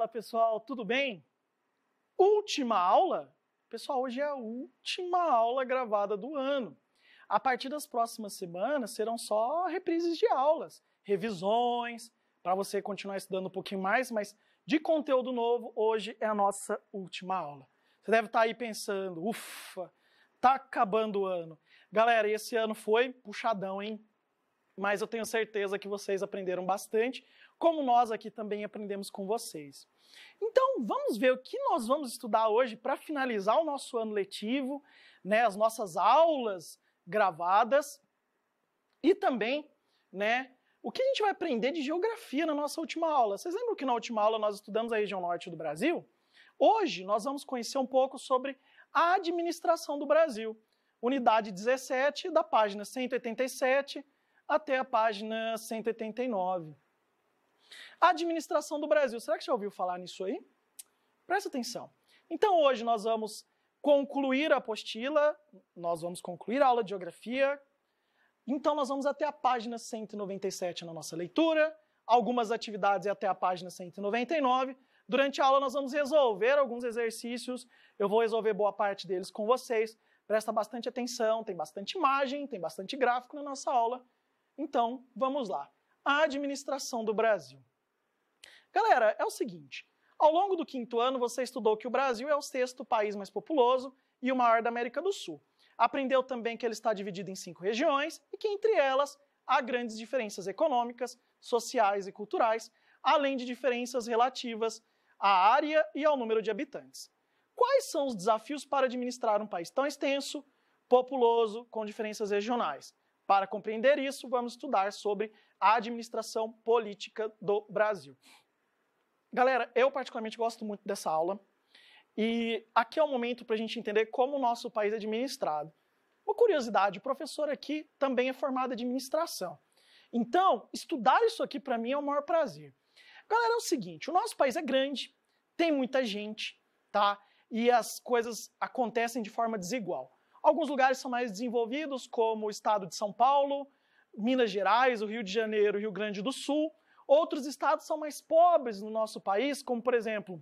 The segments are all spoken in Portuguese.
Fala pessoal, tudo bem? Última aula? Pessoal, hoje é a última aula gravada do ano. A partir das próximas semanas serão só reprises de aulas, revisões, para você continuar estudando um pouquinho mais, mas de conteúdo novo, hoje é a nossa última aula. Você deve estar tá aí pensando, ufa, tá acabando o ano. Galera, esse ano foi puxadão, hein? Mas eu tenho certeza que vocês aprenderam bastante como nós aqui também aprendemos com vocês. Então, vamos ver o que nós vamos estudar hoje para finalizar o nosso ano letivo, né, as nossas aulas gravadas e também, né, o que a gente vai aprender de geografia na nossa última aula. Vocês lembram que na última aula nós estudamos a região norte do Brasil? Hoje nós vamos conhecer um pouco sobre a administração do Brasil, unidade 17, da página 187 até a página 189. Administração do Brasil. Será que já ouviu falar nisso aí? Presta atenção. Então, hoje nós vamos concluir a apostila, nós vamos concluir a aula de geografia. Então, nós vamos até a página 197 na nossa leitura, algumas atividades até a página 199. Durante a aula, nós vamos resolver alguns exercícios. Eu vou resolver boa parte deles com vocês. Presta bastante atenção, tem bastante imagem, tem bastante gráfico na nossa aula. Então, vamos lá. A administração do Brasil. Galera, é o seguinte: ao longo do quinto ano, você estudou que o Brasil é o sexto país mais populoso e o maior da América do Sul. Aprendeu também que ele está dividido em cinco regiões e que entre elas há grandes diferenças econômicas, sociais e culturais, além de diferenças relativas à área e ao número de habitantes. Quais são os desafios para administrar um país tão extenso, populoso, com diferenças regionais? Para compreender isso, vamos estudar sobre a administração política do Brasil. Galera, eu particularmente gosto muito dessa aula. E aqui é o momento para a gente entender como o nosso país é administrado. Uma curiosidade, o professor aqui também é formado em administração. Então, estudar isso aqui para mim é o maior prazer. Galera, é o seguinte, o nosso país é grande, tem muita gente, tá? E as coisas acontecem de forma desigual. Alguns lugares são mais desenvolvidos, como o estado de São Paulo, Minas Gerais, o Rio de Janeiro, Rio Grande do Sul, Outros estados são mais pobres no nosso país, como por exemplo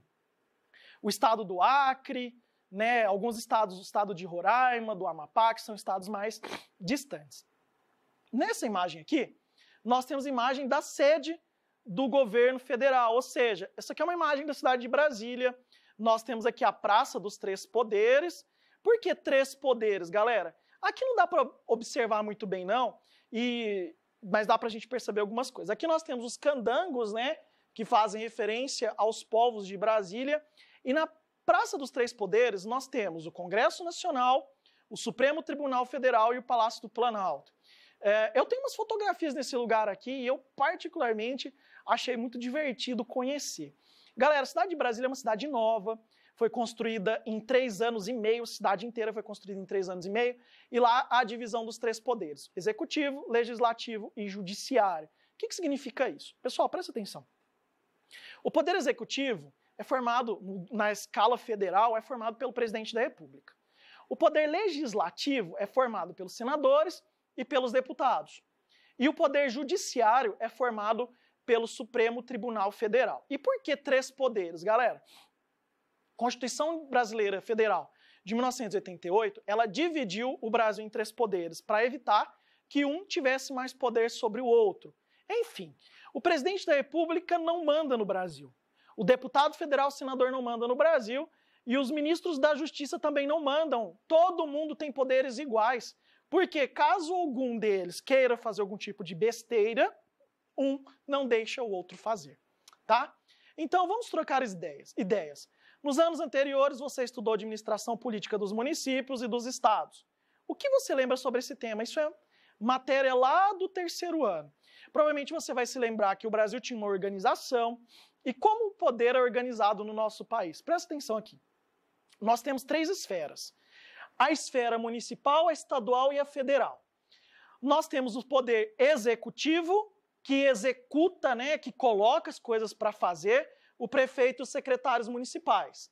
o estado do Acre, né, alguns estados, o estado de Roraima, do Amapá, que são estados mais distantes. Nessa imagem aqui, nós temos a imagem da sede do governo federal, ou seja, essa aqui é uma imagem da cidade de Brasília. Nós temos aqui a Praça dos Três Poderes. Por que três poderes, galera? Aqui não dá para observar muito bem, não. E mas dá para a gente perceber algumas coisas. Aqui nós temos os candangos, né, que fazem referência aos povos de Brasília. E na Praça dos Três Poderes nós temos o Congresso Nacional, o Supremo Tribunal Federal e o Palácio do Planalto. É, eu tenho umas fotografias nesse lugar aqui e eu particularmente achei muito divertido conhecer. Galera, a cidade de Brasília é uma cidade nova, foi construída em três anos e meio, a cidade inteira foi construída em três anos e meio, e lá há a divisão dos três poderes: executivo, legislativo e judiciário. O que, que significa isso? Pessoal, presta atenção. O poder executivo é formado, na escala federal, é formado pelo presidente da República. O poder legislativo é formado pelos senadores e pelos deputados. E o poder judiciário é formado pelo Supremo Tribunal Federal. E por que três poderes, galera? Constituição Brasileira Federal de 1988, ela dividiu o Brasil em três poderes para evitar que um tivesse mais poder sobre o outro. Enfim, o presidente da República não manda no Brasil. O deputado federal, senador não manda no Brasil e os ministros da Justiça também não mandam. Todo mundo tem poderes iguais. Porque caso algum deles queira fazer algum tipo de besteira, um não deixa o outro fazer, tá? Então vamos trocar ideias. ideias. Nos anos anteriores, você estudou administração política dos municípios e dos estados. O que você lembra sobre esse tema? Isso é matéria lá do terceiro ano. Provavelmente você vai se lembrar que o Brasil tinha uma organização e como o poder é organizado no nosso país. Presta atenção aqui. Nós temos três esferas: a esfera municipal, a estadual e a federal. Nós temos o poder executivo, que executa, né, que coloca as coisas para fazer, o prefeito e os secretários municipais.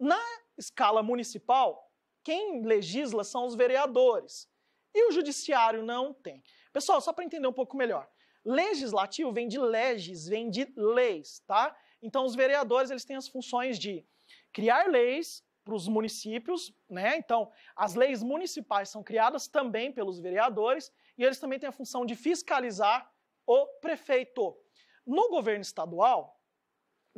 Na escala municipal, quem legisla são os vereadores. E o judiciário não tem. Pessoal, só para entender um pouco melhor. Legislativo vem de leges, vem de leis, tá? Então os vereadores, eles têm as funções de criar leis para os municípios, né? Então, as leis municipais são criadas também pelos vereadores e eles também têm a função de fiscalizar o prefeito. No governo estadual,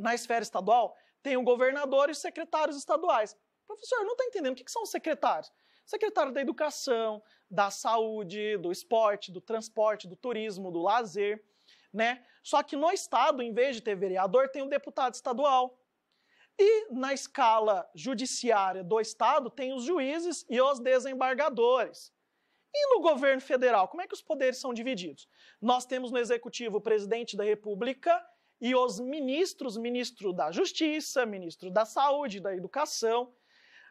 na esfera estadual, tem o governador e os secretários estaduais. Professor, não está entendendo o que, são os secretários? Secretário da Educação, da Saúde, do Esporte, do Transporte, do Turismo, do Lazer, né? Só que no estado, em vez de ter vereador, tem o um deputado estadual. E na escala judiciária do estado, tem os juízes e os desembargadores. E no governo federal, como é que os poderes são divididos? Nós temos no executivo o presidente da República e os ministros, ministro da Justiça, ministro da Saúde, da Educação.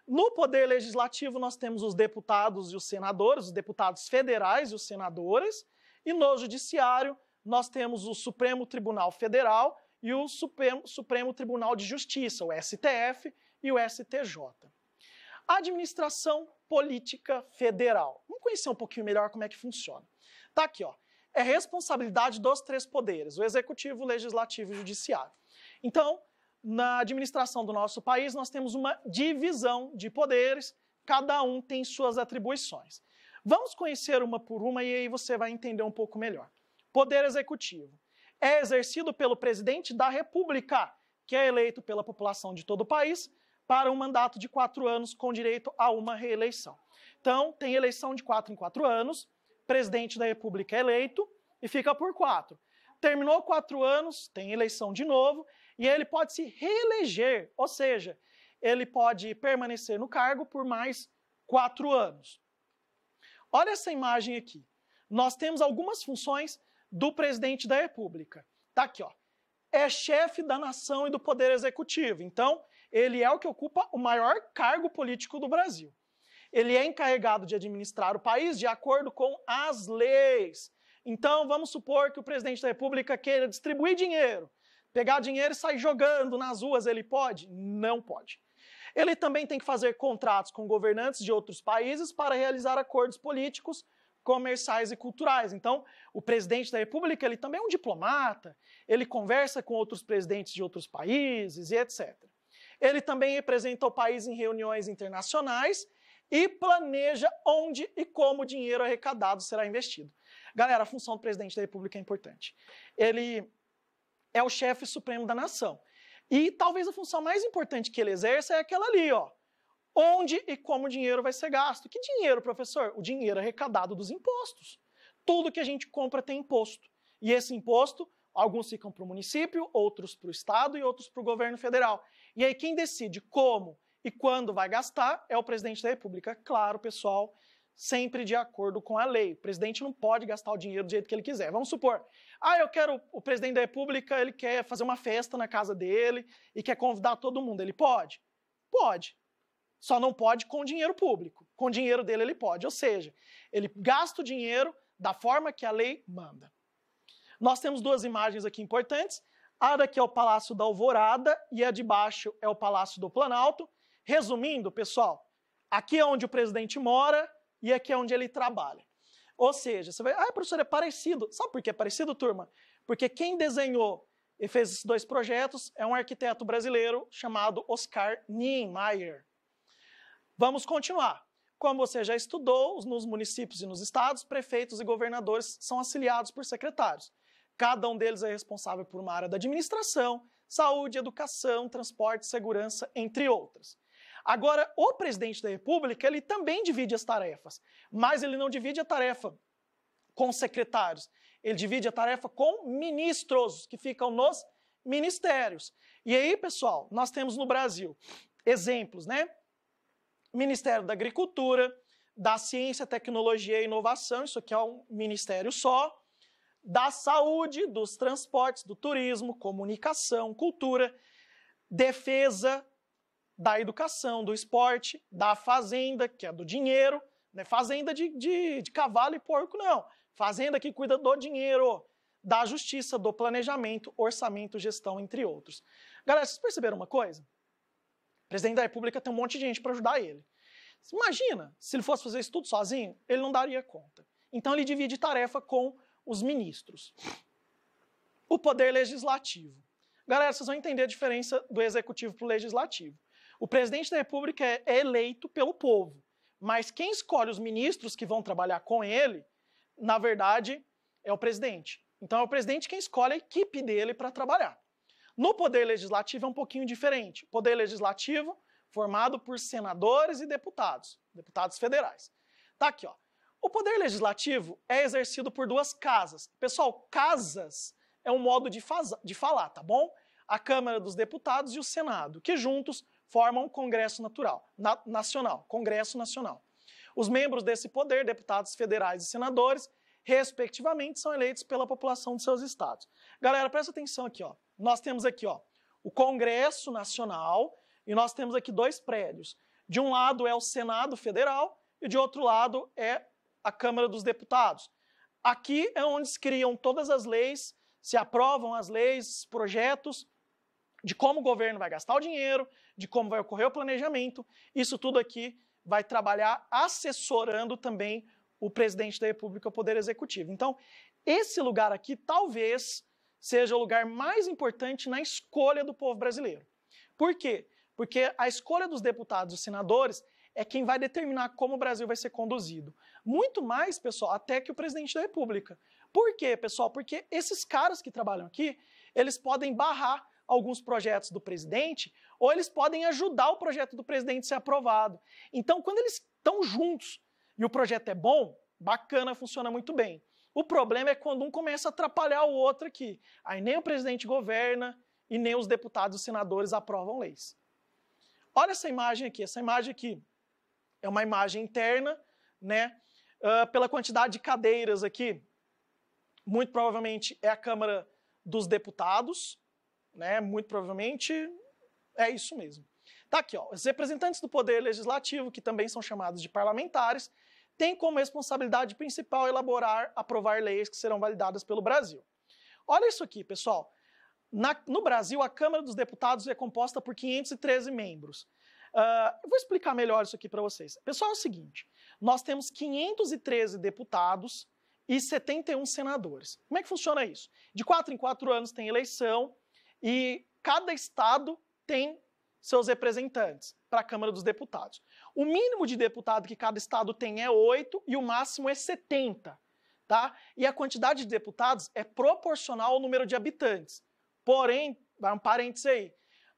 No Poder Legislativo, nós temos os deputados e os senadores, os deputados federais e os senadores, e no Judiciário, nós temos o Supremo Tribunal Federal e o Supremo, Supremo Tribunal de Justiça, o STF e o STJ. Administração Política Federal. Vamos conhecer um pouquinho melhor como é que funciona. Tá aqui, ó é responsabilidade dos três poderes, o executivo, o legislativo e o judiciário. Então, na administração do nosso país, nós temos uma divisão de poderes, cada um tem suas atribuições. Vamos conhecer uma por uma e aí você vai entender um pouco melhor. Poder executivo é exercido pelo presidente da República, que é eleito pela população de todo o país, para um mandato de quatro anos com direito a uma reeleição. Então, tem eleição de quatro em quatro anos presidente da República é eleito e fica por quatro. Terminou quatro anos, tem eleição de novo, e ele pode se reeleger, ou seja, ele pode permanecer no cargo por mais quatro anos. Olha essa imagem aqui. Nós temos algumas funções do presidente da República. Tá aqui, ó. É chefe da nação e do poder executivo. Então, ele é o que ocupa o maior cargo político do Brasil ele é encarregado de administrar o país de acordo com as leis. Então, vamos supor que o presidente da República queira distribuir dinheiro, pegar dinheiro e sair jogando nas ruas, ele pode? Não pode. Ele também tem que fazer contratos com governantes de outros países para realizar acordos políticos, comerciais e culturais. Então, o presidente da República, ele também é um diplomata, ele conversa com outros presidentes de outros países e etc. Ele também representa o país em reuniões internacionais e planeja onde e como o dinheiro arrecadado será investido. Galera, a função do presidente da República é importante. Ele é o chefe supremo da nação. E talvez a função mais importante que ele exerça é aquela ali, ó. Onde e como o dinheiro vai ser gasto. Que dinheiro, professor? O dinheiro arrecadado dos impostos. Tudo que a gente compra tem imposto. E esse imposto, alguns ficam para o município, outros para o estado e outros para o governo federal. E aí quem decide como e quando vai gastar é o presidente da República. Claro, pessoal, sempre de acordo com a lei. O presidente não pode gastar o dinheiro do jeito que ele quiser. Vamos supor, ah, eu quero o presidente da República, ele quer fazer uma festa na casa dele e quer convidar todo mundo. Ele pode? Pode. Só não pode com dinheiro público. Com dinheiro dele ele pode, ou seja, ele gasta o dinheiro da forma que a lei manda. Nós temos duas imagens aqui importantes. A daqui é o Palácio da Alvorada e a de baixo é o Palácio do Planalto. Resumindo, pessoal, aqui é onde o presidente mora e aqui é onde ele trabalha. Ou seja, você vai, ah, professor, é parecido. Sabe por que é parecido, turma? Porque quem desenhou e fez esses dois projetos é um arquiteto brasileiro chamado Oscar Niemeyer. Vamos continuar. Como você já estudou, nos municípios e nos estados, prefeitos e governadores são auxiliados por secretários. Cada um deles é responsável por uma área da administração, saúde, educação, transporte, segurança, entre outras. Agora, o presidente da República, ele também divide as tarefas, mas ele não divide a tarefa com secretários. Ele divide a tarefa com ministros, que ficam nos ministérios. E aí, pessoal, nós temos no Brasil exemplos, né? Ministério da Agricultura, da Ciência, Tecnologia e Inovação, isso aqui é um ministério só, da Saúde, dos Transportes, do Turismo, Comunicação, Cultura, Defesa, da educação, do esporte, da fazenda, que é do dinheiro, não é fazenda de, de, de cavalo e porco, não. Fazenda que cuida do dinheiro, da justiça, do planejamento, orçamento, gestão, entre outros. Galera, vocês perceberam uma coisa? O presidente da República tem um monte de gente para ajudar ele. Imagina, se ele fosse fazer isso tudo sozinho, ele não daria conta. Então ele divide tarefa com os ministros. O poder legislativo. Galera, vocês vão entender a diferença do executivo para o legislativo. O presidente da República é, é eleito pelo povo, mas quem escolhe os ministros que vão trabalhar com ele, na verdade, é o presidente. Então é o presidente quem escolhe a equipe dele para trabalhar. No poder legislativo é um pouquinho diferente. O poder legislativo formado por senadores e deputados, deputados federais. Tá aqui, ó. O poder legislativo é exercido por duas casas. Pessoal, casas é um modo de, de falar, tá bom? A Câmara dos Deputados e o Senado, que juntos formam o Congresso Natural, na, Nacional, Congresso Nacional. Os membros desse poder, deputados federais e senadores, respectivamente, são eleitos pela população de seus estados. Galera, presta atenção aqui, ó. Nós temos aqui, ó, o Congresso Nacional e nós temos aqui dois prédios. De um lado é o Senado Federal e de outro lado é a Câmara dos Deputados. Aqui é onde se criam todas as leis, se aprovam as leis, projetos de como o governo vai gastar o dinheiro, de como vai ocorrer o planejamento. Isso tudo aqui vai trabalhar assessorando também o presidente da República, o Poder Executivo. Então, esse lugar aqui talvez seja o lugar mais importante na escolha do povo brasileiro. Por quê? Porque a escolha dos deputados e senadores é quem vai determinar como o Brasil vai ser conduzido. Muito mais, pessoal, até que o presidente da República. Por quê, pessoal? Porque esses caras que trabalham aqui, eles podem barrar alguns projetos do presidente, ou eles podem ajudar o projeto do presidente a ser aprovado. Então, quando eles estão juntos e o projeto é bom, bacana, funciona muito bem. O problema é quando um começa a atrapalhar o outro aqui. Aí nem o presidente governa e nem os deputados e senadores aprovam leis. Olha essa imagem aqui. Essa imagem aqui é uma imagem interna, né? Uh, pela quantidade de cadeiras aqui, muito provavelmente é a Câmara dos Deputados. Né? Muito provavelmente é isso mesmo. Tá aqui, ó, os representantes do poder legislativo, que também são chamados de parlamentares, têm como responsabilidade principal elaborar, aprovar leis que serão validadas pelo Brasil. Olha isso aqui, pessoal. Na, no Brasil, a Câmara dos Deputados é composta por 513 membros. Uh, eu vou explicar melhor isso aqui para vocês. Pessoal, é o seguinte: nós temos 513 deputados e 71 senadores. Como é que funciona isso? De quatro em quatro anos tem eleição, e cada estado tem seus representantes para a Câmara dos Deputados. O mínimo de deputado que cada estado tem é 8 e o máximo é 70, tá? E a quantidade de deputados é proporcional ao número de habitantes. Porém, vai um parênteses aí,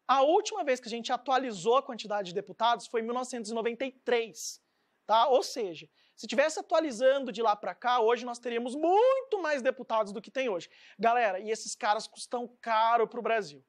a última vez que a gente atualizou a quantidade de deputados foi em 1993, tá? Ou seja, se tivesse atualizando de lá para cá, hoje nós teríamos muito mais deputados do que tem hoje. Galera, e esses caras custam caro para o Brasil.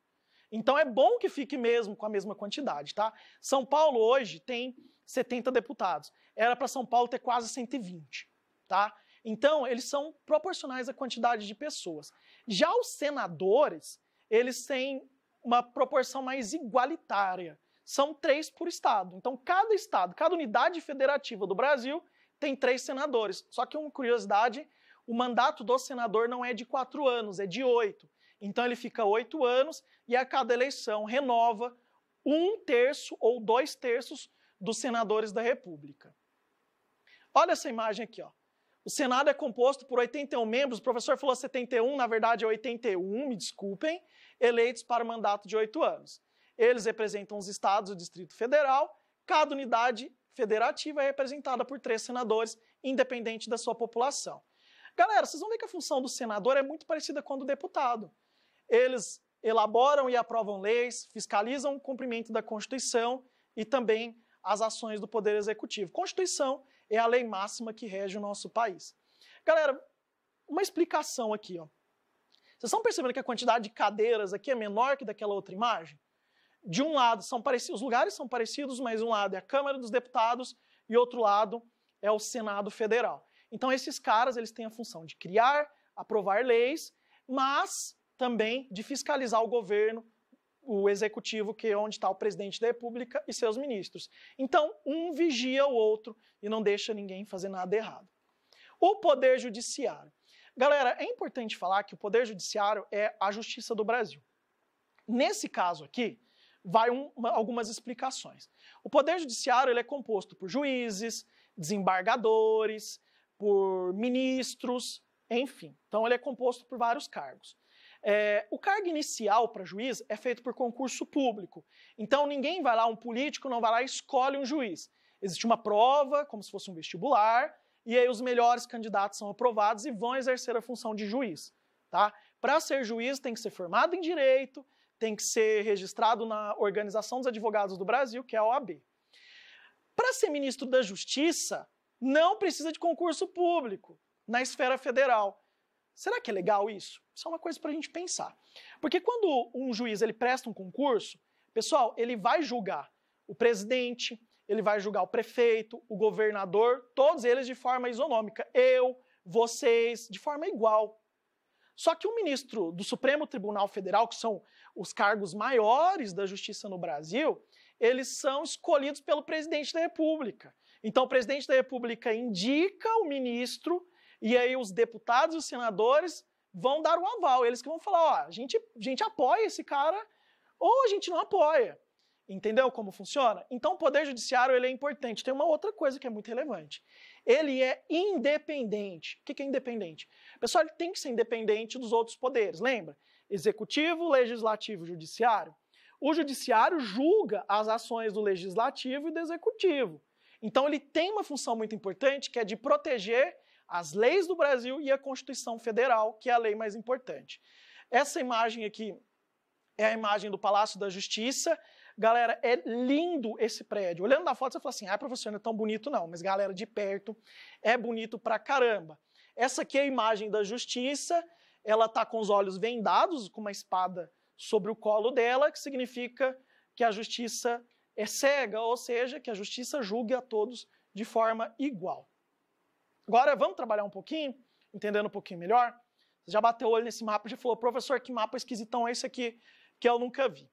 Então é bom que fique mesmo com a mesma quantidade, tá? São Paulo hoje tem 70 deputados. Era para São Paulo ter quase 120, tá? Então, eles são proporcionais à quantidade de pessoas. Já os senadores, eles têm uma proporção mais igualitária. São três por estado. Então, cada estado, cada unidade federativa do Brasil tem três senadores. Só que uma curiosidade, o mandato do senador não é de quatro anos, é de oito. Então ele fica oito anos e a cada eleição renova um terço ou dois terços dos senadores da República. Olha essa imagem aqui, ó. O Senado é composto por 81 membros, o professor falou 71, na verdade é 81, me desculpem, eleitos para o mandato de oito anos. Eles representam os estados e o Distrito Federal, cada unidade federativa é representada por três senadores, independente da sua população. Galera, vocês vão ver que a função do senador é muito parecida com a do deputado. Eles elaboram e aprovam leis, fiscalizam o cumprimento da Constituição e também as ações do Poder Executivo. Constituição é a lei máxima que rege o nosso país. Galera, uma explicação aqui. Ó. Vocês estão percebendo que a quantidade de cadeiras aqui é menor que daquela outra imagem? de um lado são parecidos, os lugares são parecidos, mas um lado é a Câmara dos Deputados e outro lado é o Senado Federal. Então esses caras eles têm a função de criar, aprovar leis, mas também de fiscalizar o governo, o executivo que é onde está o presidente da República e seus ministros. Então um vigia o outro e não deixa ninguém fazer nada errado. O poder judiciário. Galera, é importante falar que o poder judiciário é a justiça do Brasil. Nesse caso aqui, vai um, uma, algumas explicações. O Poder Judiciário ele é composto por juízes, desembargadores, por ministros, enfim. Então, ele é composto por vários cargos. É, o cargo inicial para juiz é feito por concurso público. Então, ninguém vai lá, um político não vai lá e escolhe um juiz. Existe uma prova, como se fosse um vestibular, e aí os melhores candidatos são aprovados e vão exercer a função de juiz. Tá? Para ser juiz, tem que ser formado em direito, tem que ser registrado na Organização dos Advogados do Brasil, que é a OAB. Para ser ministro da Justiça, não precisa de concurso público na esfera federal. Será que é legal isso? Isso é uma coisa para a gente pensar. Porque quando um juiz ele presta um concurso, pessoal, ele vai julgar o presidente, ele vai julgar o prefeito, o governador, todos eles de forma isonômica. Eu, vocês, de forma igual. Só que o ministro do Supremo Tribunal Federal, que são os cargos maiores da justiça no Brasil, eles são escolhidos pelo presidente da República. Então, o presidente da República indica o ministro e aí os deputados e os senadores vão dar o aval. Eles que vão falar: ó, a gente, a gente apoia esse cara ou a gente não apoia. Entendeu como funciona? Então, o Poder Judiciário ele é importante. Tem uma outra coisa que é muito relevante. Ele é independente. O que é independente? Pessoal, ele tem que ser independente dos outros poderes, lembra? Executivo, Legislativo e Judiciário. O Judiciário julga as ações do Legislativo e do Executivo. Então, ele tem uma função muito importante, que é de proteger as leis do Brasil e a Constituição Federal, que é a lei mais importante. Essa imagem aqui é a imagem do Palácio da Justiça, Galera, é lindo esse prédio. Olhando da foto, você fala assim: ah, professor, não é tão bonito não, mas galera, de perto é bonito pra caramba. Essa aqui é a imagem da justiça. Ela está com os olhos vendados, com uma espada sobre o colo dela, que significa que a justiça é cega, ou seja, que a justiça julgue a todos de forma igual. Agora vamos trabalhar um pouquinho, entendendo um pouquinho melhor. Você já bateu o olho nesse mapa e já falou, professor, que mapa esquisitão é esse aqui que eu nunca vi.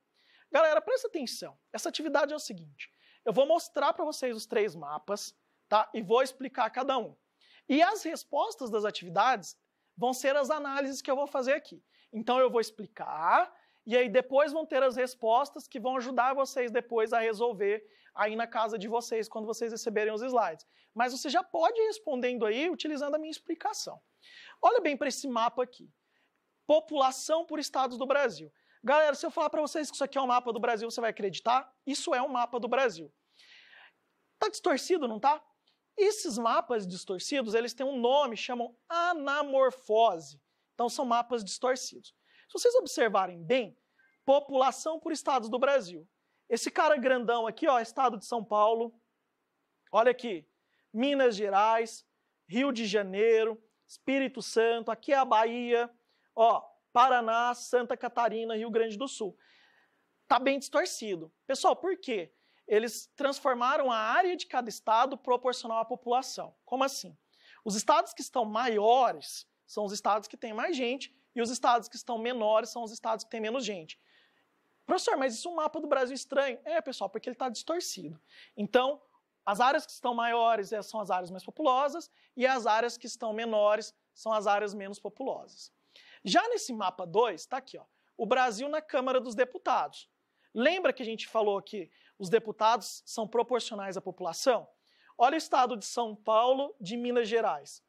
Galera, presta atenção. Essa atividade é o seguinte: eu vou mostrar para vocês os três mapas, tá? E vou explicar cada um. E as respostas das atividades vão ser as análises que eu vou fazer aqui. Então eu vou explicar e aí depois vão ter as respostas que vão ajudar vocês depois a resolver aí na casa de vocês quando vocês receberem os slides. Mas você já pode ir respondendo aí utilizando a minha explicação. Olha bem para esse mapa aqui. População por estados do Brasil. Galera, se eu falar para vocês que isso aqui é um mapa do Brasil, você vai acreditar? Isso é um mapa do Brasil. Tá distorcido, não tá? Esses mapas distorcidos, eles têm um nome, chamam anamorfose. Então são mapas distorcidos. Se vocês observarem bem, população por estados do Brasil. Esse cara grandão aqui, ó, estado de São Paulo. Olha aqui, Minas Gerais, Rio de Janeiro, Espírito Santo, aqui é a Bahia. Ó, Paraná, Santa Catarina, Rio Grande do Sul. Está bem distorcido. Pessoal, por quê? Eles transformaram a área de cada estado proporcional à população. Como assim? Os estados que estão maiores são os estados que têm mais gente e os estados que estão menores são os estados que têm menos gente. Professor, mas isso é um mapa do Brasil estranho? É, pessoal, porque ele está distorcido. Então, as áreas que estão maiores é, são as áreas mais populosas e as áreas que estão menores são as áreas menos populosas. Já nesse mapa 2, está aqui, ó, o Brasil na Câmara dos Deputados. Lembra que a gente falou que os deputados são proporcionais à população? Olha o estado de São Paulo, de Minas Gerais.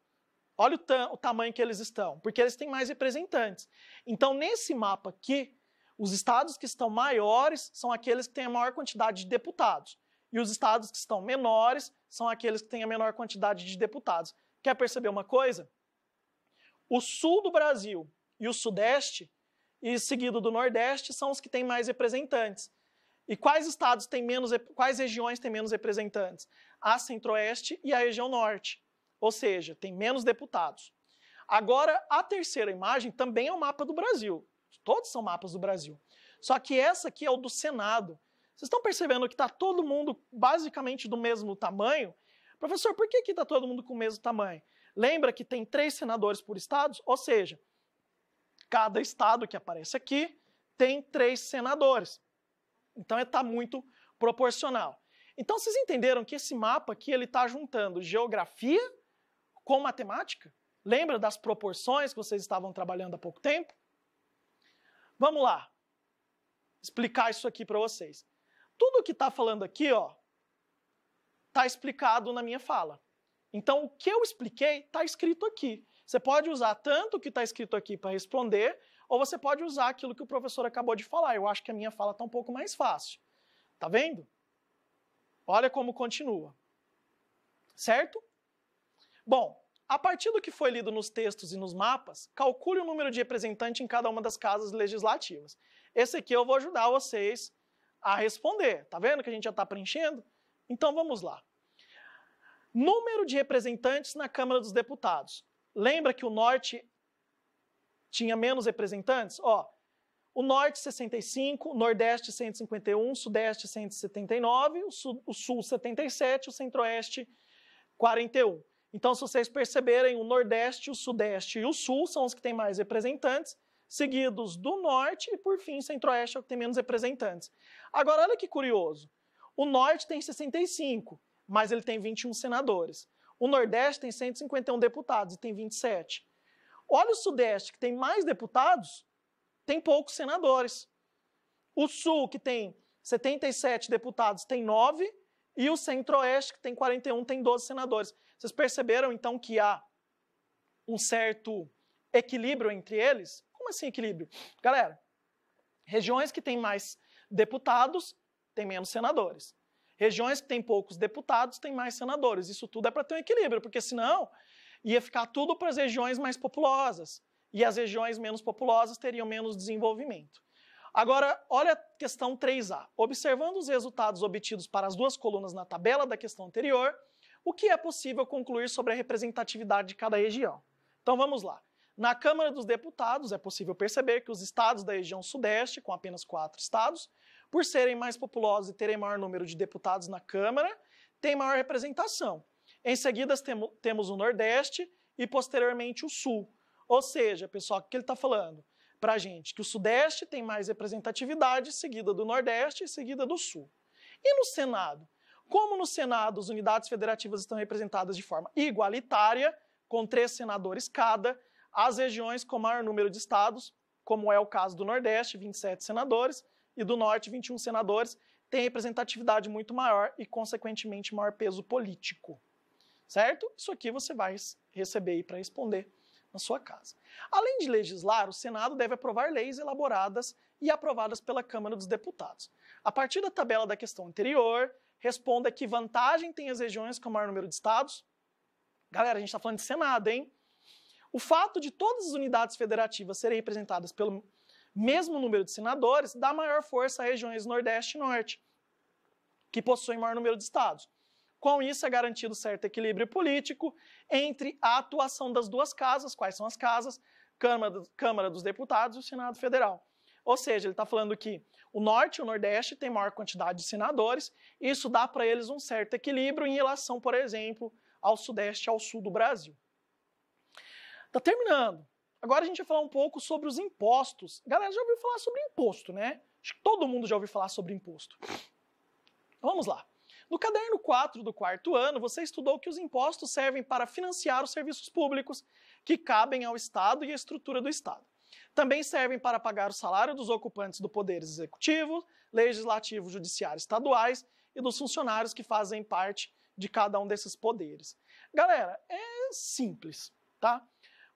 Olha o, ta o tamanho que eles estão, porque eles têm mais representantes. Então, nesse mapa aqui, os estados que estão maiores são aqueles que têm a maior quantidade de deputados. E os estados que estão menores são aqueles que têm a menor quantidade de deputados. Quer perceber uma coisa? O sul do Brasil e o Sudeste, e seguido do Nordeste, são os que têm mais representantes. E quais estados têm menos, quais regiões têm menos representantes? A Centro-Oeste e a região Norte, ou seja, tem menos deputados. Agora, a terceira imagem também é o um mapa do Brasil. Todos são mapas do Brasil. Só que essa aqui é o do Senado. Vocês estão percebendo que está todo mundo basicamente do mesmo tamanho? Professor, por que está todo mundo com o mesmo tamanho? Lembra que tem três senadores por estado? Ou seja, cada estado que aparece aqui tem três senadores. Então está é, muito proporcional. Então vocês entenderam que esse mapa aqui ele está juntando geografia com matemática? Lembra das proporções que vocês estavam trabalhando há pouco tempo? Vamos lá, explicar isso aqui para vocês. Tudo que está falando aqui, ó, está explicado na minha fala. Então o que eu expliquei está escrito aqui. Você pode usar tanto o que está escrito aqui para responder, ou você pode usar aquilo que o professor acabou de falar. Eu acho que a minha fala está um pouco mais fácil. Tá vendo? Olha como continua. Certo? Bom, a partir do que foi lido nos textos e nos mapas, calcule o número de representante em cada uma das casas legislativas. Esse aqui eu vou ajudar vocês a responder. Tá vendo que a gente já está preenchendo? Então vamos lá. Número de representantes na Câmara dos Deputados. Lembra que o norte tinha menos representantes? Ó, o norte 65, o nordeste 151, sudeste 179, o sul, o sul 77, o centro-oeste 41. Então, se vocês perceberem, o nordeste, o sudeste e o sul são os que têm mais representantes, seguidos do norte e, por fim, centro-oeste é o que tem menos representantes. Agora, olha que curioso. O norte tem 65, mas ele tem 21 senadores. O Nordeste tem 151 deputados e tem 27. Olha o Sudeste, que tem mais deputados, tem poucos senadores. O Sul, que tem 77 deputados, tem 9. E o Centro-Oeste, que tem 41, tem 12 senadores. Vocês perceberam, então, que há um certo equilíbrio entre eles? Como assim equilíbrio? Galera, regiões que têm mais deputados têm menos senadores. Regiões que têm poucos deputados têm mais senadores. Isso tudo é para ter um equilíbrio, porque senão ia ficar tudo para as regiões mais populosas e as regiões menos populosas teriam menos desenvolvimento. Agora, olha a questão 3A. Observando os resultados obtidos para as duas colunas na tabela da questão anterior, o que é possível concluir sobre a representatividade de cada região? Então vamos lá. Na Câmara dos Deputados, é possível perceber que os estados da região Sudeste, com apenas quatro estados, por serem mais populosos e terem maior número de deputados na Câmara, têm maior representação. Em seguida, temos o Nordeste e, posteriormente, o Sul. Ou seja, pessoal, o que ele está falando? Para a gente, que o Sudeste tem mais representatividade, seguida do Nordeste e seguida do Sul. E no Senado? Como no Senado as unidades federativas estão representadas de forma igualitária, com três senadores cada, as regiões com maior número de estados, como é o caso do Nordeste, 27 senadores, e do Norte, 21 senadores, tem representatividade muito maior e, consequentemente, maior peso político. Certo? Isso aqui você vai receber para responder na sua casa. Além de legislar, o Senado deve aprovar leis elaboradas e aprovadas pela Câmara dos Deputados. A partir da tabela da questão anterior, responda que vantagem tem as regiões com o maior número de estados. Galera, a gente está falando de Senado, hein? O fato de todas as unidades federativas serem representadas pelo mesmo número de senadores, dá maior força às regiões Nordeste e Norte, que possuem maior número de estados. Com isso, é garantido certo equilíbrio político entre a atuação das duas casas, quais são as casas, Câmara, Câmara dos Deputados e o Senado Federal. Ou seja, ele está falando que o Norte e o Nordeste têm maior quantidade de senadores, isso dá para eles um certo equilíbrio em relação, por exemplo, ao Sudeste e ao Sul do Brasil. Está terminando. Agora a gente vai falar um pouco sobre os impostos. Galera, já ouviu falar sobre imposto, né? Acho que todo mundo já ouviu falar sobre imposto. Vamos lá. No caderno 4 do quarto ano, você estudou que os impostos servem para financiar os serviços públicos que cabem ao Estado e à estrutura do Estado. Também servem para pagar o salário dos ocupantes do Poder Executivo, Legislativo, Judiciário estaduais e dos funcionários que fazem parte de cada um desses poderes. Galera, é simples, tá?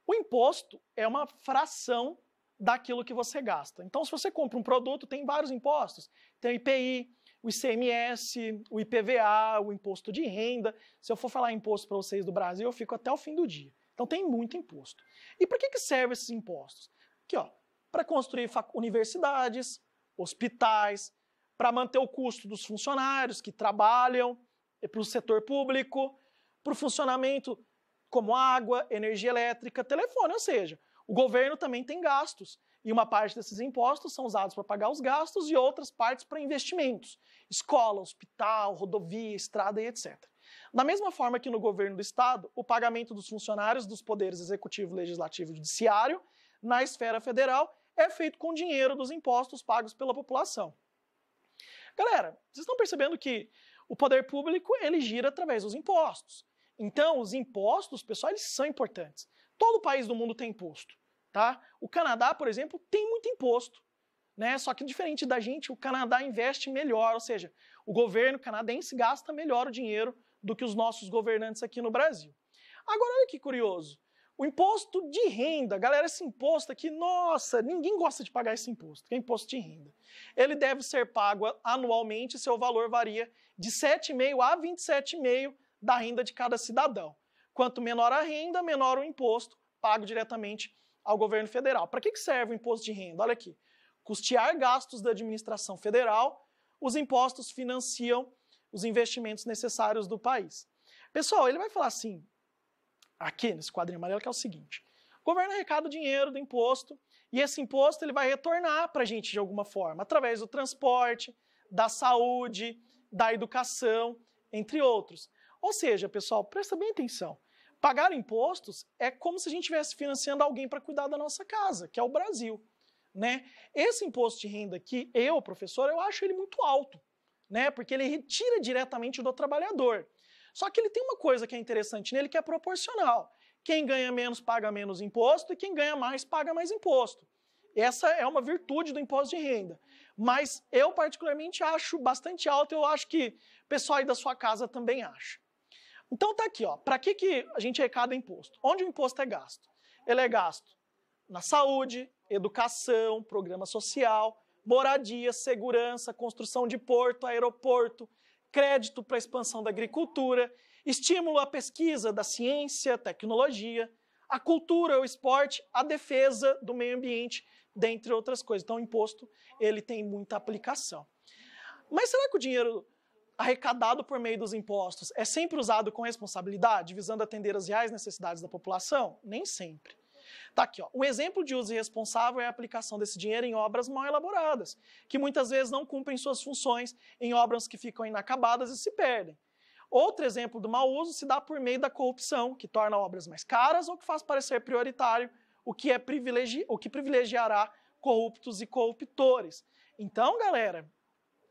O imposto é uma fração daquilo que você gasta. Então, se você compra um produto, tem vários impostos. Tem o IPI, o ICMS, o IPVA, o imposto de renda. Se eu for falar imposto para vocês do Brasil, eu fico até o fim do dia. Então, tem muito imposto. E para que, que servem esses impostos? Aqui, ó, para construir universidades, hospitais, para manter o custo dos funcionários que trabalham, para o setor público, para o funcionamento como água, energia elétrica, telefone, ou seja, o governo também tem gastos. E uma parte desses impostos são usados para pagar os gastos e outras partes para investimentos, escola, hospital, rodovia, estrada e etc. Da mesma forma que no governo do Estado, o pagamento dos funcionários dos poderes executivo, legislativo e judiciário, na esfera federal, é feito com dinheiro dos impostos pagos pela população. Galera, vocês estão percebendo que o poder público ele gira através dos impostos. Então, os impostos, pessoal, eles são importantes. Todo país do mundo tem imposto, tá? O Canadá, por exemplo, tem muito imposto, né? Só que diferente da gente, o Canadá investe melhor, ou seja, o governo canadense gasta melhor o dinheiro do que os nossos governantes aqui no Brasil. Agora, olha que curioso. O imposto de renda, galera, esse imposto aqui, nossa, ninguém gosta de pagar esse imposto, que é imposto de renda. Ele deve ser pago anualmente, seu valor varia de 7,5% a 27,5% da renda de cada cidadão. Quanto menor a renda, menor o imposto pago diretamente ao governo federal. Para que, serve o imposto de renda? Olha aqui. Custear gastos da administração federal, os impostos financiam os investimentos necessários do país. Pessoal, ele vai falar assim, aqui nesse quadrinho amarelo, que é o seguinte. O governo arrecada dinheiro do imposto e esse imposto ele vai retornar para a gente de alguma forma, através do transporte, da saúde, da educação, entre outros. Ou seja, pessoal, presta bem atenção. Pagar impostos é como se a gente estivesse financiando alguém para cuidar da nossa casa, que é o Brasil. Né? Esse imposto de renda aqui, eu, professor, eu acho ele muito alto, né? porque ele retira diretamente do trabalhador. Só que ele tem uma coisa que é interessante nele, que é proporcional. Quem ganha menos paga menos imposto e quem ganha mais paga mais imposto. Essa é uma virtude do imposto de renda. Mas eu, particularmente, acho bastante alto, eu acho que o pessoal aí da sua casa também acha. Então tá aqui, ó. Para que, que a gente arrecada imposto? Onde o imposto é gasto? Ele é gasto na saúde, educação, programa social, moradia, segurança, construção de porto, aeroporto, crédito para expansão da agricultura, estímulo à pesquisa da ciência, tecnologia, a cultura, o esporte, a defesa do meio ambiente, dentre outras coisas. Então, o imposto ele tem muita aplicação. Mas será que o dinheiro arrecadado por meio dos impostos é sempre usado com responsabilidade, visando atender as reais necessidades da população? Nem sempre. Tá aqui, ó. Um exemplo de uso irresponsável é a aplicação desse dinheiro em obras mal elaboradas, que muitas vezes não cumprem suas funções, em obras que ficam inacabadas e se perdem. Outro exemplo do mau uso se dá por meio da corrupção, que torna obras mais caras ou que faz parecer prioritário o que, é privilegi... o que privilegiará corruptos e corruptores. Então, galera,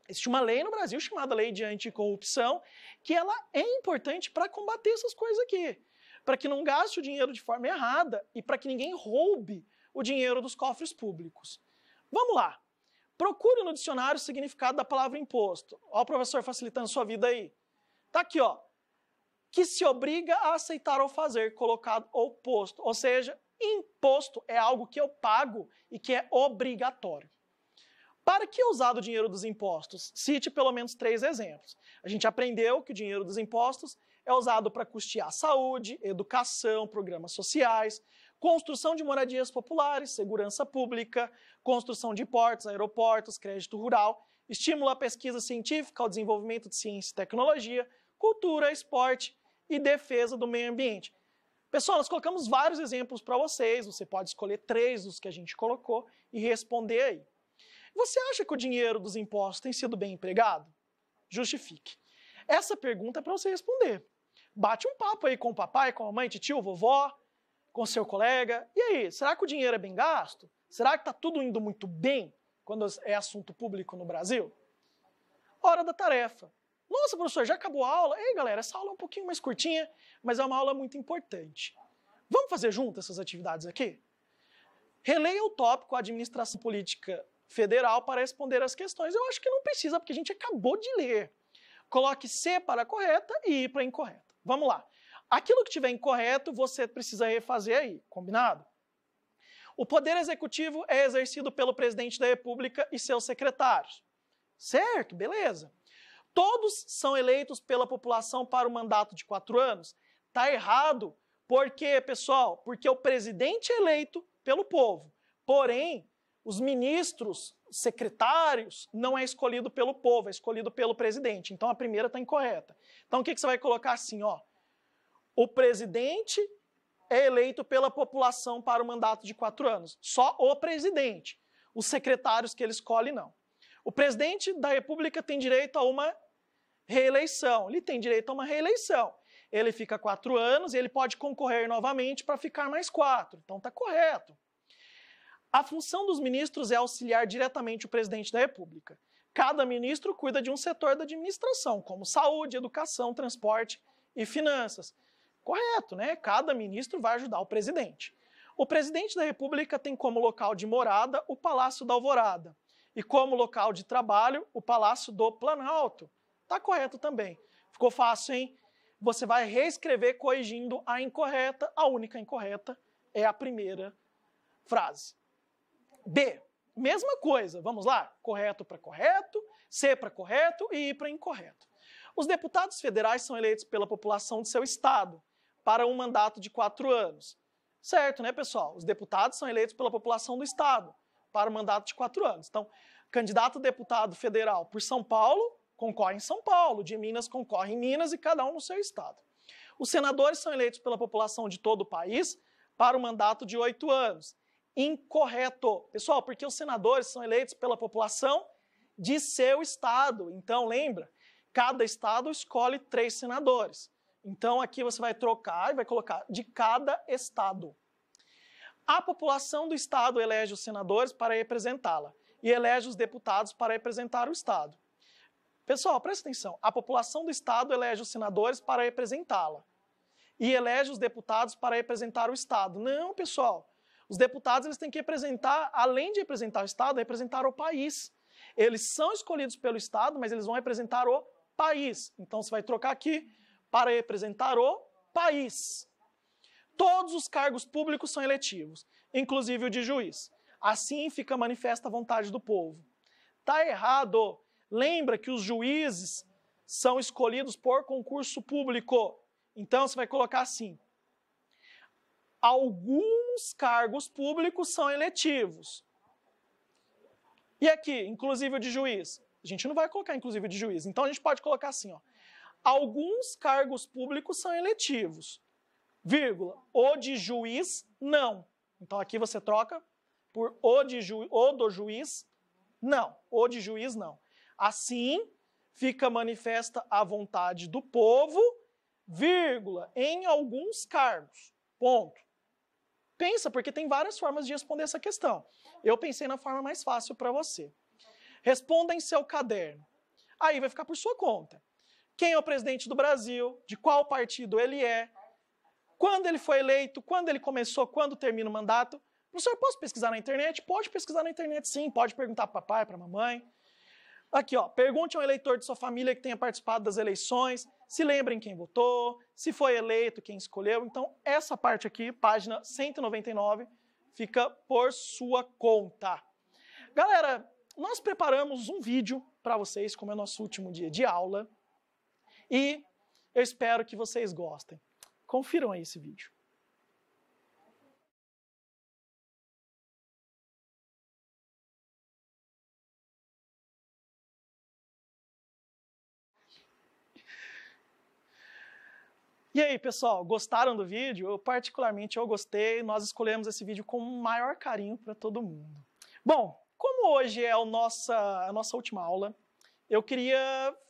Existe uma lei no Brasil chamada Lei de Anticorrupção, que ela é importante para combater essas coisas aqui, para que não gaste o dinheiro de forma errada e para que ninguém roube o dinheiro dos cofres públicos. Vamos lá. Procure no dicionário o significado da palavra imposto. Ó, o professor facilitando sua vida aí. Tá aqui, ó. Que se obriga a aceitar ou fazer, colocado ou posto. Ou seja, imposto é algo que eu pago e que é obrigatório. Para que usar o dinheiro dos impostos? Cite pelo menos três exemplos. A gente aprendeu que o dinheiro dos impostos é usado para custear saúde, educação, programas sociais, construção de moradias populares, segurança pública, construção de portos, aeroportos, crédito rural, estímulo à pesquisa científica, ao desenvolvimento de ciência e tecnologia, cultura, esporte e defesa do meio ambiente. Pessoal, nós colocamos vários exemplos para vocês, você pode escolher três dos que a gente colocou e responder aí. Você acha que o dinheiro dos impostos tem sido bem empregado? Justifique. Essa pergunta é para você responder. Bate um papo aí com o papai, com a mãe, tio, vovó, com seu colega. E aí, será que o dinheiro é bem gasto? Será que está tudo indo muito bem quando é assunto público no Brasil? Hora da tarefa. Nossa, professor, já acabou a aula? Ei, galera, essa aula é um pouquinho mais curtinha, mas é uma aula muito importante. Vamos fazer juntas essas atividades aqui? Releia o tópico Administração Política federal para responder as questões. Eu acho que não precisa, porque a gente acabou de ler. Coloque C para a correta e I para a incorreta. Vamos lá. Aquilo que tiver incorreto, você precisa refazer aí, combinado? O poder executivo é exercido pelo presidente da República e seus secretários. Certo, beleza. Todos são eleitos pela população para o mandato de quatro anos. Tá errado. Por quê, pessoal? Porque o presidente é eleito pelo povo. Porém, os ministros, secretários, não é escolhido pelo povo, é escolhido pelo presidente. Então a primeira está incorreta. Então o que, que você vai colocar assim, ó? O presidente é eleito pela população para o mandato de quatro anos. Só o presidente. Os secretários que ele escolhe, não. O presidente da República tem direito a uma reeleição. Ele tem direito a uma reeleição. Ele fica quatro anos e ele pode concorrer novamente para ficar mais quatro. Então está correto. A função dos ministros é auxiliar diretamente o presidente da República. Cada ministro cuida de um setor da administração, como saúde, educação, transporte e finanças. Correto, né? Cada ministro vai ajudar o presidente. O presidente da República tem como local de morada o Palácio da Alvorada e como local de trabalho o Palácio do Planalto. Tá correto também. Ficou fácil, hein? Você vai reescrever corrigindo a incorreta. A única incorreta é a primeira frase. B, mesma coisa, vamos lá, correto para correto, C para correto e I para incorreto. Os deputados federais são eleitos pela população de seu estado para um mandato de quatro anos. Certo, né, pessoal? Os deputados são eleitos pela população do estado para um mandato de quatro anos. Então, candidato a deputado federal por São Paulo concorre em São Paulo, de Minas concorre em Minas e cada um no seu estado. Os senadores são eleitos pela população de todo o país para um mandato de oito anos incorreto. Pessoal, porque os senadores são eleitos pela população de seu estado. Então, lembra, cada estado escolhe três senadores. Então, aqui você vai trocar e vai colocar de cada estado. A população do estado elege os senadores para representá-la e elege os deputados para representar o estado. Pessoal, presta atenção. A população do estado elege os senadores para representá-la e elege os deputados para representar o estado. Não, pessoal os deputados eles têm que representar, além de representar o Estado, representar o país. Eles são escolhidos pelo Estado, mas eles vão representar o país. Então você vai trocar aqui para representar o país. Todos os cargos públicos são eletivos, inclusive o de juiz. Assim fica manifesta a vontade do povo. Tá errado. Lembra que os juízes são escolhidos por concurso público. Então você vai colocar assim: alguns cargos públicos são eletivos. E aqui, inclusive o de juiz? A gente não vai colocar inclusive de juiz. Então a gente pode colocar assim, ó. Alguns cargos públicos são eletivos. Vírgula. O de juiz não. Então aqui você troca por o de ju, o do juiz não. O de juiz não. Assim fica manifesta a vontade do povo, vírgula, em alguns cargos. Ponto. Pensa, porque tem várias formas de responder essa questão. Eu pensei na forma mais fácil para você. Responda em seu caderno. Aí vai ficar por sua conta. Quem é o presidente do Brasil? De qual partido ele é? Quando ele foi eleito? Quando ele começou? Quando termina o mandato? O senhor posso pesquisar na internet? Pode pesquisar na internet, sim. Pode perguntar para papai, para mamãe. Aqui, ó, pergunte a um eleitor de sua família que tenha participado das eleições se lembra em quem votou, se foi eleito, quem escolheu. Então, essa parte aqui, página 199, fica por sua conta. Galera, nós preparamos um vídeo para vocês, como é nosso último dia de aula, e eu espero que vocês gostem. Confiram aí esse vídeo. E aí, pessoal, gostaram do vídeo? Eu particularmente eu gostei, nós escolhemos esse vídeo com o maior carinho para todo mundo. Bom, como hoje é a nossa, a nossa última aula, eu queria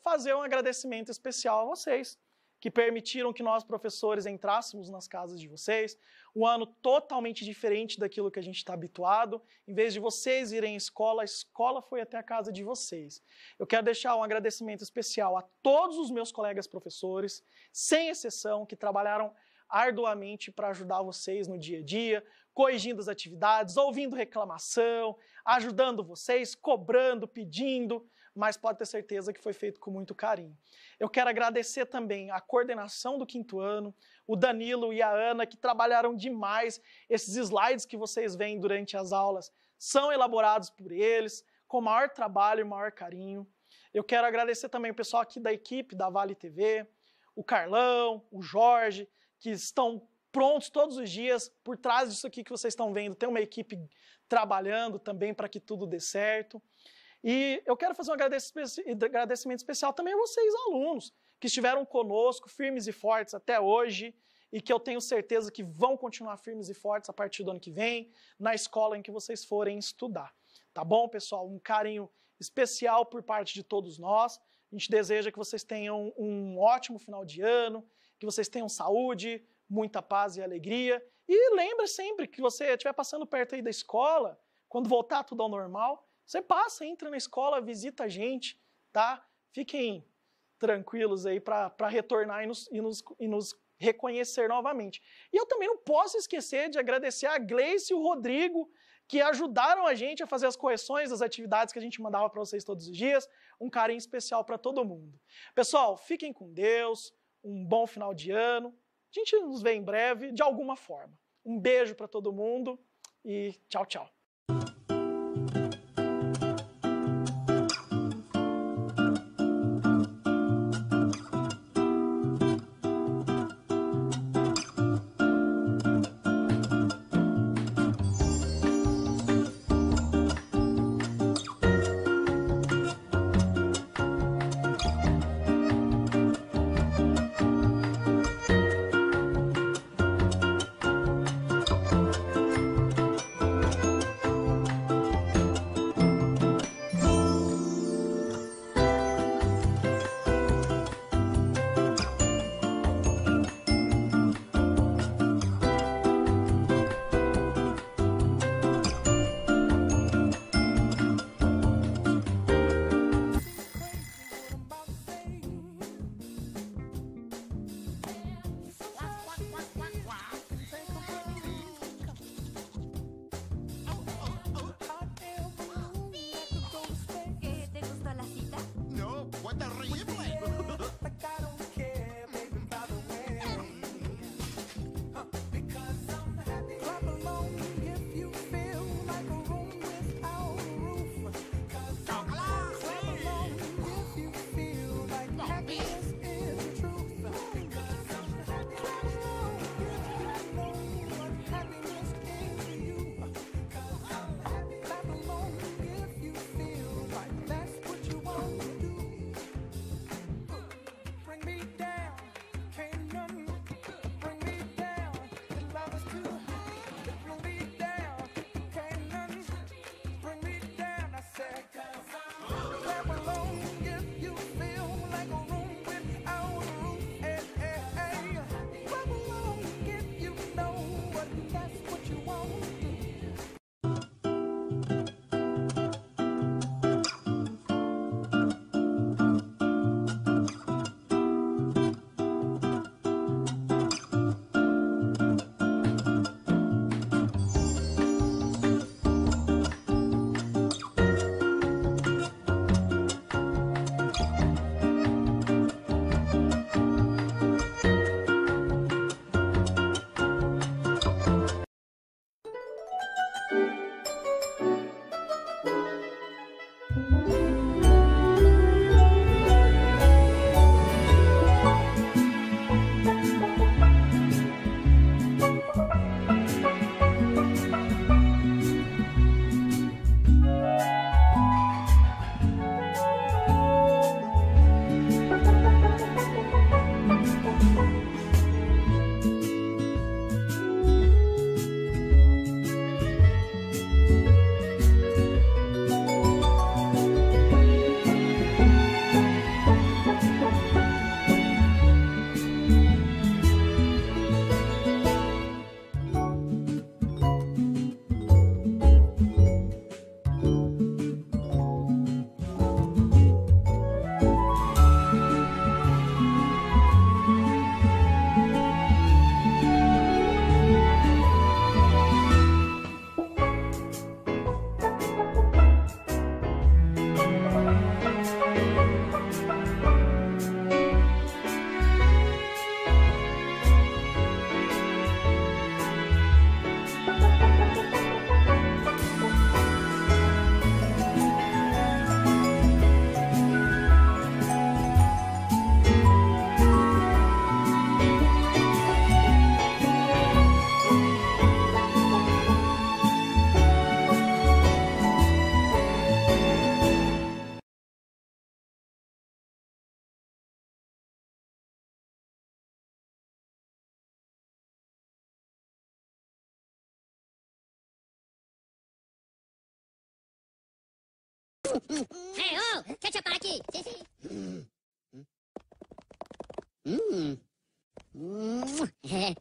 fazer um agradecimento especial a vocês que permitiram que nós, professores, entrássemos nas casas de vocês. Um ano totalmente diferente daquilo que a gente está habituado. Em vez de vocês irem à escola, a escola foi até a casa de vocês. Eu quero deixar um agradecimento especial a todos os meus colegas professores, sem exceção, que trabalharam arduamente para ajudar vocês no dia a dia, corrigindo as atividades, ouvindo reclamação, ajudando vocês, cobrando, pedindo mas pode ter certeza que foi feito com muito carinho. Eu quero agradecer também a coordenação do quinto ano, o Danilo e a Ana, que trabalharam demais. Esses slides que vocês veem durante as aulas são elaborados por eles, com maior trabalho e maior carinho. Eu quero agradecer também o pessoal aqui da equipe da Vale TV, o Carlão, o Jorge, que estão prontos todos os dias por trás disso aqui que vocês estão vendo. Tem uma equipe trabalhando também para que tudo dê certo. E eu quero fazer um agradecimento especial também a vocês, alunos, que estiveram conosco, firmes e fortes até hoje, e que eu tenho certeza que vão continuar firmes e fortes a partir do ano que vem, na escola em que vocês forem estudar. Tá bom, pessoal? Um carinho especial por parte de todos nós. A gente deseja que vocês tenham um ótimo final de ano, que vocês tenham saúde, muita paz e alegria. E lembre sempre que você estiver passando perto aí da escola, quando voltar tudo ao normal, você passa, entra na escola, visita a gente, tá? Fiquem tranquilos aí para retornar e nos, e, nos, e nos reconhecer novamente. E eu também não posso esquecer de agradecer a Gleice e o Rodrigo, que ajudaram a gente a fazer as correções das atividades que a gente mandava para vocês todos os dias. Um carinho especial para todo mundo. Pessoal, fiquem com Deus, um bom final de ano. A gente nos vê em breve, de alguma forma. Um beijo para todo mundo e tchau, tchau. Hey, oh! Ketchup aqui! Sim, sim. Hum. Hum.